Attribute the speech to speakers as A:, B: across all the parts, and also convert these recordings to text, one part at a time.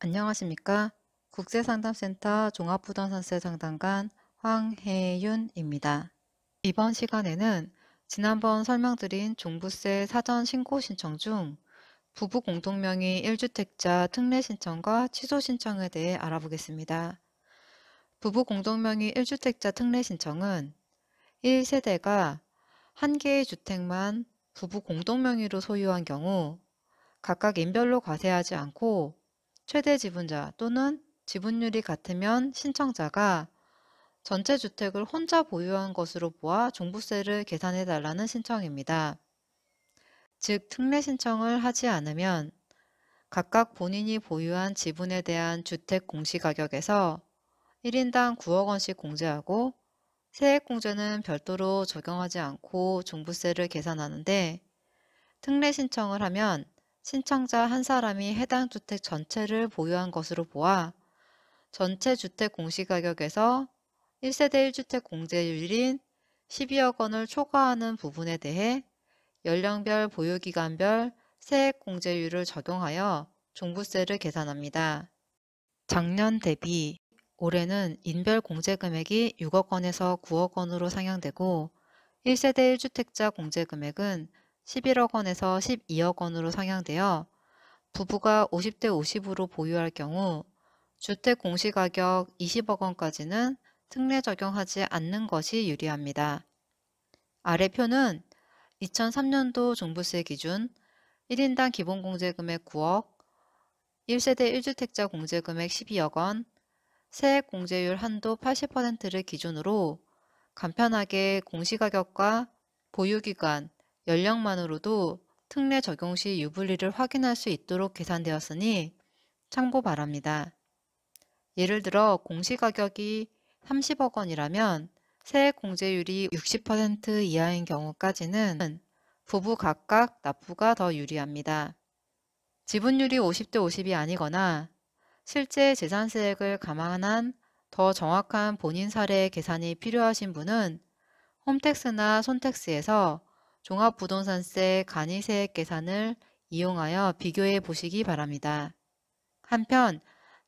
A: 안녕하십니까 국제상담센터 종합부동산세 상담관 황혜윤입니다. 이번 시간에는 지난번 설명드린 종부세 사전 신고 신청 중 부부 공동명의 1주택자 특례 신청과 취소 신청에 대해 알아보겠습니다. 부부 공동명의 1주택자 특례 신청은 1세대가 한 개의 주택만 부부 공동명의로 소유한 경우 각각 인별로 과세하지 않고 최대 지분자 또는 지분율이 같으면 신청자가 전체 주택을 혼자 보유한 것으로 보아 종부세를 계산해 달라는 신청입니다. 즉, 특례 신청을 하지 않으면 각각 본인이 보유한 지분에 대한 주택 공시가격에서 1인당 9억 원씩 공제하고 세액공제는 별도로 적용하지 않고 종부세를 계산하는데 특례 신청을 하면 신청자 한 사람이 해당 주택 전체를 보유한 것으로 보아 전체 주택 공시가격에서 1세대 1주택 공제율인 12억 원을 초과하는 부분에 대해 연령별 보유기간별 세액 공제율을 적용하여 종부세를 계산합니다. 작년 대비 올해는 인별 공제 금액이 6억 원에서 9억 원으로 상향되고 1세대 1주택자 공제 금액은 11억 원에서 12억 원으로 상향되어 부부가 50대 50으로 보유할 경우 주택 공시가격 20억 원까지는 특례 적용하지 않는 것이 유리합니다. 아래 표는 2003년도 종부세 기준 1인당 기본공제금액 9억, 1세대 1주택자 공제금액 12억 원, 세액 공제율 한도 80%를 기준으로 간편하게 공시가격과 보유기간, 연령만으로도 특례 적용 시 유불리를 확인할 수 있도록 계산되었으니 참고 바랍니다. 예를 들어 공시가격이 30억 원이라면 세액 공제율이 60% 이하인 경우까지는 부부 각각 납부가 더 유리합니다. 지분율이 50대 50이 아니거나 실제 재산세액을 감안한 더 정확한 본인 사례 계산이 필요하신 분은 홈택스나 손택스에서 종합부동산세 간이세액 계산을 이용하여 비교해 보시기 바랍니다. 한편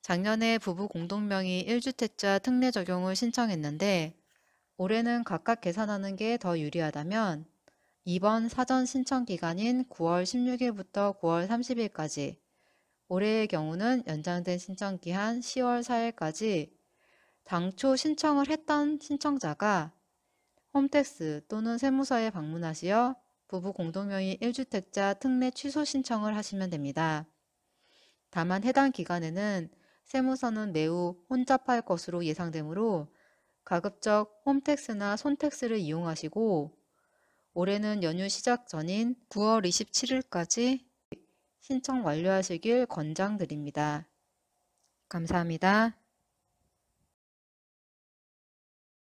A: 작년에 부부 공동명의 1주택자 특례 적용을 신청했는데 올해는 각각 계산하는 게 더 유리하다면 이번 사전 신청 기간인 9월 16일부터 9월 30일까지 올해의 경우는 연장된 신청 기한 10월 4일까지 당초 신청을 했던 신청자가 홈택스 또는 세무서에 방문하시어 부부 공동명의 1주택자 특례 취소 신청을 하시면 됩니다. 다만 해당 기간에는 세무서는 매우 혼잡할 것으로 예상되므로 가급적 홈택스나 손택스를 이용하시고 올해는 연휴 시작 전인 9월 27일까지 신청 완료하시길 권장드립니다. 감사합니다.